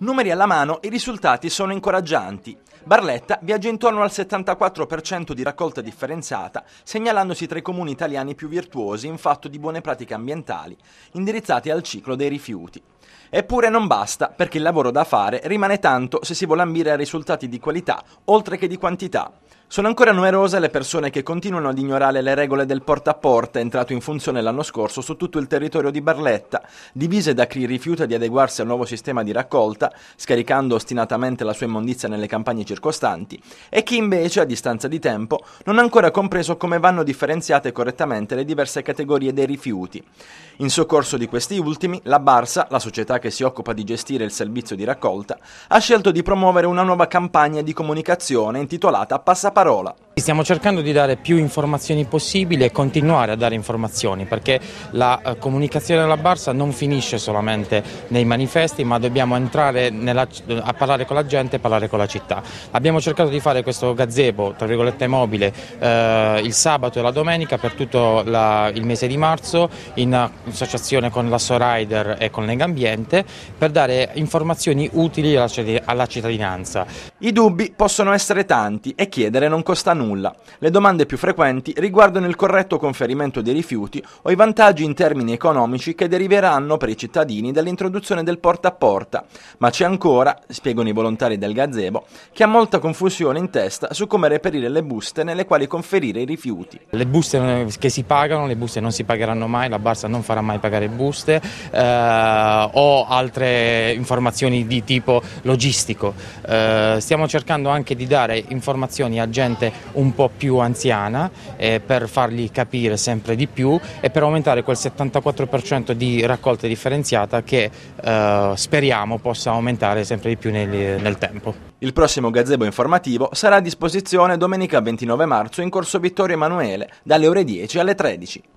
Numeri alla mano, i risultati sono incoraggianti. Barletta viaggia intorno al 74% di raccolta differenziata, segnalandosi tra i comuni italiani più virtuosi in fatto di buone pratiche ambientali, indirizzati al ciclo dei rifiuti. Eppure non basta, perché il lavoro da fare rimane tanto se si vuole ambire a risultati di qualità, oltre che di quantità. Sono ancora numerose le persone che continuano ad ignorare le regole del porta a porta entrato in funzione l'anno scorso su tutto il territorio di Barletta, divise da chi rifiuta di adeguarsi al nuovo sistema di raccolta, scaricando ostinatamente la sua immondizia nelle campagne circostanti, e chi invece, a distanza di tempo, non ha ancora compreso come vanno differenziate correttamente le diverse categorie dei rifiuti. In soccorso di questi ultimi, la Barsa, la società società che si occupa di gestire il servizio di raccolta, ha scelto di promuovere una nuova campagna di comunicazione intitolata Passaparola. Stiamo cercando di dare più informazioni possibili e continuare a dare informazioni perché la eh, comunicazione alla Barsa non finisce solamente nei manifesti ma dobbiamo entrare nella, a parlare con la gente e parlare con la città. Abbiamo cercato di fare questo gazebo, tra virgolette mobile, eh, il sabato e la domenica per tutto la, il mese di marzo in associazione con la Sorider e con le Gambini ambiente per dare informazioni utili alla cittadinanza. I dubbi possono essere tanti e chiedere non costa nulla. Le domande più frequenti riguardano il corretto conferimento dei rifiuti o i vantaggi in termini economici che deriveranno per i cittadini dall'introduzione del porta a porta, ma c'è ancora, spiegano i volontari del gazebo, che ha molta confusione in testa su come reperire le buste nelle quali conferire i rifiuti. Le buste che si pagano, le buste non si pagheranno mai, la Barsa non farà mai pagare buste, eh, o altre informazioni di tipo logistico. Eh, stiamo cercando anche di dare informazioni a gente un po' più anziana eh, per fargli capire sempre di più e per aumentare quel 74% di raccolta differenziata che eh, speriamo possa aumentare sempre di più nel, nel tempo. Il prossimo gazebo informativo sarà a disposizione domenica 29 marzo in corso Vittorio Emanuele dalle ore 10 alle 13.